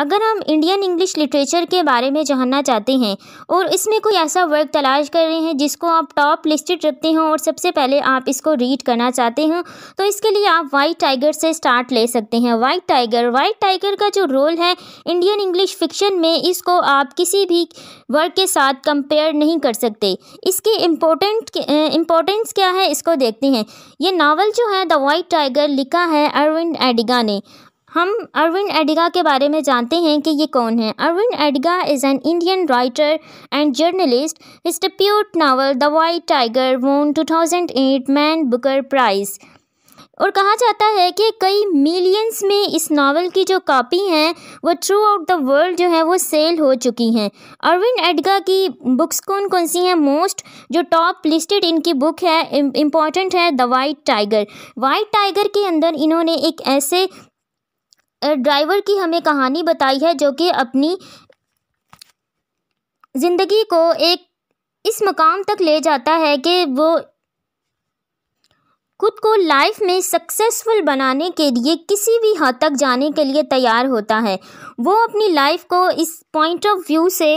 अगर हम Indian English literature के बारे में जानना चाहते हैं और इसमें कोई ऐसा वर्क तलाश कर रहे हैं जिसको आप टॉप लिस्टेड रखते हैं और सबसे पहले आप इसको रीड करना चाहते हैं तो इसके लिए आप वाइट टाइगर से स्टार्ट ले सकते हैं वाइट टाइगर वाइट टाइगर का जो रोल है इंडियन इंग्लिश फिक्शन में इसको आप किसी भी वर्क के साथ कंपेयर नहीं कर सकते इसकी इम्पोर्टेंट इम्पोर्टेंस क्या है इसको देखते हैं ये नावल जो है द वाइट टाइगर लिखा है अरविंद एडिगा ने हम अरविंद एडिगा के बारे में जानते हैं कि ये कौन है Arvind Adiga is an Indian writer and journalist his debut novel the White Tiger won 2008 man Booker price और कहा जाता है कि कई मिलियंस में इस नावल की जो कापी हैं वो थ्रू आउट द वर्ल्ड जो है वो सेल हो चुकी हैं अरविंद एडगा की बुक्स कौन कौन सी हैं मोस्ट जो टॉप लिस्टेड इनकी बुक है इम्पॉर्टेंट है the White Tiger White Tiger के अंदर इन्होंने एक ऐसे ड्राइवर की हमें कहानी बताई है जो कि अपनी ज़िंदगी को एक इस मकाम तक ले जाता है कि वो खुद को लाइफ में सक्सेसफुल बनाने के लिए किसी भी हद तक जाने के लिए तैयार होता है वो अपनी लाइफ को इस पॉइंट ऑफ व्यू से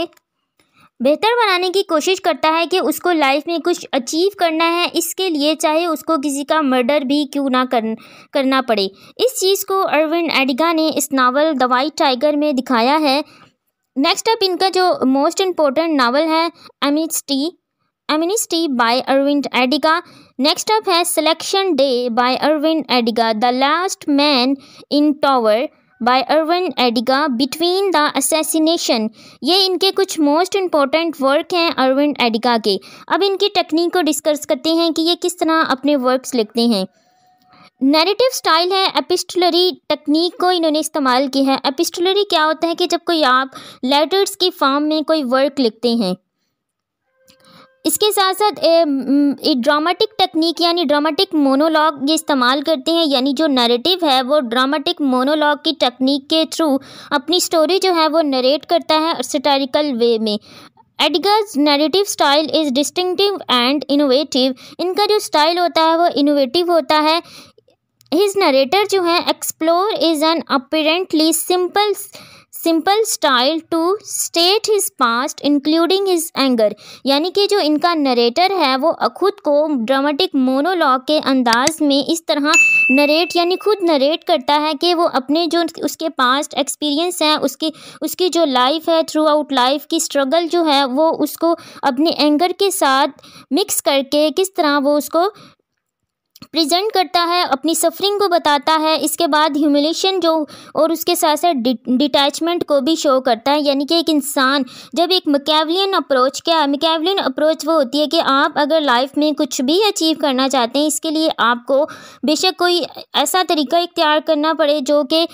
बेहतर बनाने की कोशिश करता है कि उसको लाइफ में कुछ अचीव करना है इसके लिए चाहे उसको किसी का मर्डर भी क्यों ना कर, करना पड़े इस चीज़ को अरविंद एडिगा ने इस नावल द वाइट टाइगर में दिखाया है नेक्स्ट अप इनका जो मोस्ट इम्पोर्टेंट नावल है Amnesty Amnesty by Arvind Adiga next up है Selection Day by Arvind Adiga the Last Man in Tower by Arvind Adiga between the assassination ये इनके कुछ मोस्ट इम्पॉर्टेंट वर्क हैं अरविंद एडिगा के अब इनकी टेक्निक को डिस्कस करते हैं कि ये किस तरह अपने वर्क्स लिखते हैं नैरेटिव स्टाइल है एपिस्टलरी टेक्निक को इन्होंने इस्तेमाल किया है एपिस्टलरी क्या होता है कि जब कोई आप लेटर्स की फॉर्म में कोई वर्क लिखते हैं इसके साथ साथ ड्रामेटिक टेक्निक यानी ड्रामेटिक मोनोलॉग ये इस्तेमाल करते हैं यानी जो नरेटिव है वो ड्रामेटिक मोनोलॉग की टेक्निक के थ्रू अपनी स्टोरी जो है वो नरेट करता है सटारिकल वे में Adiga's narrative style is distinctive and innovative इनका जो स्टाइल होता है वो इनोवेटिव होता है हिज नरेटर जो है explore is an apparently simple simple style to state his past including his anger यानी कि जो इनका नरेटर है वो खुद को ड्रामेटिक मोनोलॉग के अंदाज में इस तरह नरेट यानी खुद नरेट करता है कि वो अपने जो उसके पास्ट एक्सपीरियंस हैं उसकी उसकी जो लाइफ है थ्रू आउट लाइफ की स्ट्रगल जो है वो उसको अपने एंगर के साथ मिक्स करके किस तरह वो उसको प्रेजेंट करता है अपनी सफरिंग को बताता है इसके बाद ह्यूमिलेशन जो और उसके साथ साथ डिटैचमेंट को भी शो करता है यानी कि एक इंसान जब एक मकैवलियन अप्रोच क्या है मकैवलियन अप्रोच वो होती है कि आप अगर लाइफ में कुछ भी अचीव करना चाहते हैं इसके लिए आपको बेशक कोई ऐसा तरीका इख्तियार करना पड़े जो कि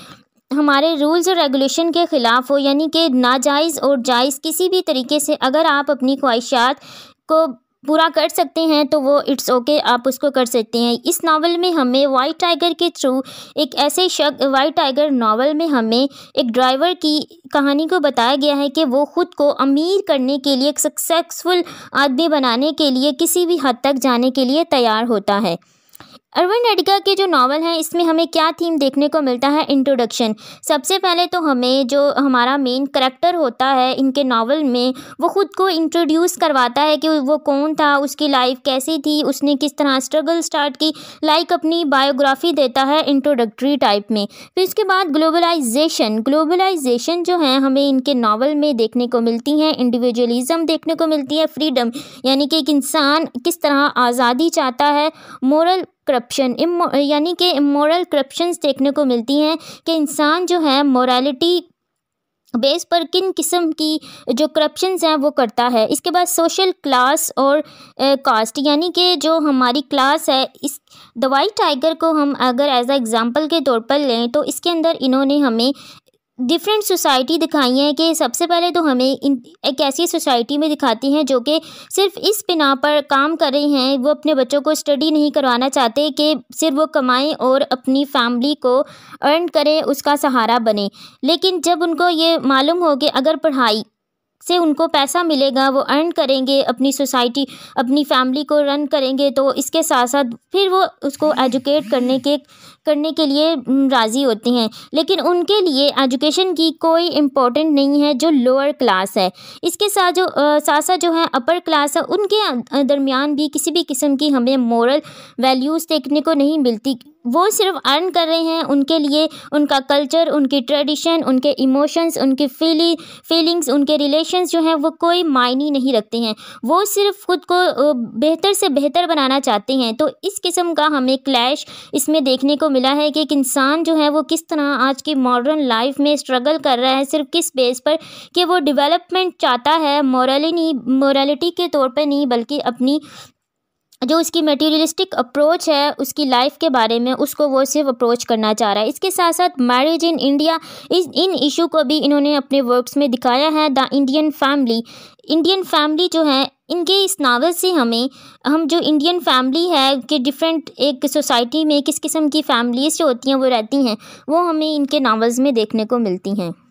हमारे रूल्स और रेगुलेशन के ख़िलाफ़ हो यानी कि नाजायज़ और जायज़ किसी भी तरीके से अगर आप अपनी ख्वाहिशात को पूरा कर सकते हैं तो वो इट्स ओके okay, आप उसको कर सकते हैं इस नावल में हमें वाइट टाइगर के थ्रू एक ऐसे शक वाइट टाइगर नावल में हमें एक ड्राइवर की कहानी को बताया गया है कि वो ख़ुद को अमीर करने के लिए एक सक्सेसफुल आदमी बनाने के लिए किसी भी हद तक जाने के लिए तैयार होता है अरविंद अडिगा के जो नावल हैं इसमें हमें क्या थीम देखने को मिलता है इंट्रोडक्शन सबसे पहले तो हमें जो हमारा मेन करेक्टर होता है इनके नावल में वो ख़ुद को इंट्रोड्यूस करवाता है कि वो कौन था उसकी लाइफ कैसी थी उसने किस तरह स्ट्रगल स्टार्ट की लाइक अपनी बायोग्राफी देता है इंट्रोडक्टरी टाइप में फिर उसके बाद ग्लोबलाइजेशन ग्लोबलाइजेशन जो है हमें इनके नावल में देखने को मिलती हैं इंडिविजुअलिज़म देखने को मिलती है फ्रीडम यानी कि एक इंसान किस तरह आज़ादी चाहता है मोरल करप्शन यानी कि इमोरल करप्शंस देखने को मिलती हैं कि इंसान जो है मोरालिटी बेस पर किन किस्म की जो करप्शंस हैं वो करता है इसके बाद सोशल क्लास और कास्ट यानी कि जो हमारी क्लास है इस दवाई टाइगर को हम अगर एज अ एग्ज़ाम्पल के तौर पर लें तो इसके अंदर इन्होंने हमें डिफरेंट सोसाइटी दिखाई हैं कि सबसे पहले तो हमें इन एक ऐसी सोसाइटी में दिखाती हैं जो कि सिर्फ इस बिना पर काम कर रही हैं वो अपने बच्चों को स्टडी नहीं करवाना चाहते कि सिर्फ वो कमाएं और अपनी फैमिली को अर्न करें उसका सहारा बने लेकिन जब उनको ये मालूम हो कि अगर पढ़ाई से उनको पैसा मिलेगा वो अर्न करेंगे अपनी सोसाइटी अपनी फैमिली को रन करेंगे तो इसके साथ साथ फिर वो उसको एजुकेट करने के करने के लिए राज़ी होते हैं लेकिन उनके लिए एजुकेशन की कोई इम्पोर्टेंट नहीं है जो लोअर क्लास है इसके साथ जो साथ साथ जो है अपर क्लास है उनके दरमियान भी किसी भी किस्म की हमें मॉरल वैल्यूज़ देखने को नहीं मिलती वो सिर्फ अर्न कर रहे हैं उनके लिए उनका कल्चर उनकी ट्रेडिशन उनके इमोशंस उनकी फीली फीलिंग्स उनके रिलेशंस जो हैं वो कोई मायने नहीं रखते हैं वो सिर्फ खुद को बेहतर से बेहतर बनाना चाहते हैं तो इस किस्म का हमें क्लैश इसमें देखने को मिला है कि एक इंसान जो है वो किस तरह आज की मॉडर्न लाइफ में स्ट्रगल कर रहा है सिर्फ किस बेस पर कि वो डेवलपमेंट चाहता है मॉरली नहीं मॉरलिटी के तौर पर नहीं बल्कि अपनी जो उसकी मटेरियलिस्टिक अप्रोच है उसकी लाइफ के बारे में उसको वो सिर्फ अप्रोच करना चाह रहा है इसके साथ साथ मैरिज इन इंडिया इस इन इशू को भी इन्होंने अपने वर्क्स में दिखाया है the Indian family Indian family जो है इनके इस नावल से हमें हम जो इंडियन फैमिली है कि डिफरेंट एक सोसाइटी में किस किस्म की फैमिलीज जो होती हैं वो रहती हैं वो हमें इनके नावल्स में देखने को मिलती हैं